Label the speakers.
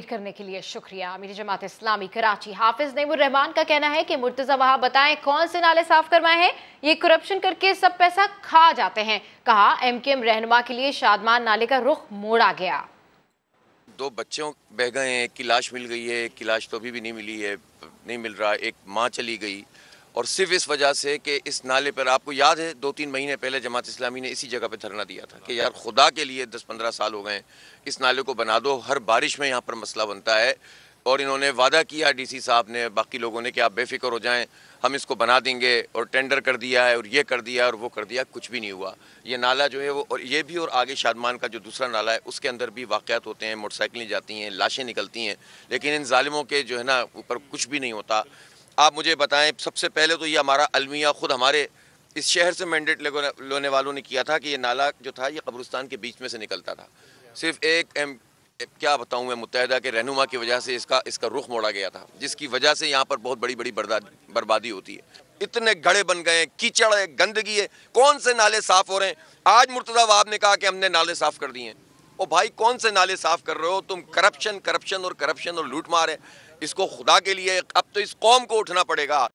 Speaker 1: करने के लिए शुक्रिया अमीर जमात इस्लामी कराची हाफिज नईमर रहमान का कहना है कि मुर्तजा वहां बताएं कौन से नाले साफ करवाए हैं ये करप्शन करके सब पैसा खा जाते हैं कहा एम के एम रहनुमा के लिए शादमान नाले का रुख मोड़ा गया
Speaker 2: दो बच्चों बह गए हैं एक की लाश मिल गई है एक की लाश तो अभी भी नहीं मिली है नहीं मिल रहा एक माँ चली गई और सिर्फ इस वजह से कि इस नाले पर आपको याद है दो तीन महीने पहले जमात इस्लामी ने इसी जगह पर धरना दिया था कि यार खुदा के लिए दस पंद्रह साल हो गए इस नाले को बना दो हर बारिश में यहाँ पर मसला बनता है और इन्होंने वादा किया डीसी साहब ने बाकी लोगों ने कि आप बेफिक्र हो जाएं हम इसको बना देंगे और टेंडर कर दिया है और ये कर दिया और वो कर दिया कुछ भी नहीं हुआ ये नाला जो है वो और ये भी और आगे शादमान का जो दूसरा नाला है उसके अंदर भी वाक़ात होते हैं मोटरसाइकिलें जाती हैं लाशें निकलती हैं लेकिन इन ालिमों के जो है ना ऊपर कुछ भी नहीं होता आप मुझे बताएं सबसे पहले तो ये हमारा अलमिया ख़ुद हमारे इस शहर से मैंडेट लेने वालों ने किया था कि ये नाला जो था ये कब्रिस्तान के बीच में से निकलता था सिर्फ एक एम, क्या बताऊं मैं मुतहदा के रहनुमा की वजह से इसका इसका रुख मोड़ा गया था जिसकी वजह से यहाँ पर बहुत बड़ी बड़ी बर्बादी होती है इतने गड़े बन गए कीचड़ है गंदगी है कौन से नाले साफ़ हो रहे हैं आज मुर्तदा वाब ने कहा कि हमने नाले साफ़ कर दिए हैं ओ भाई कौन से नाले साफ़ कर रहे हो तुम करप्शन करप्शन और करप्शन और लूट मार है इसको खुदा के लिए तो इस कौम को उठना पड़ेगा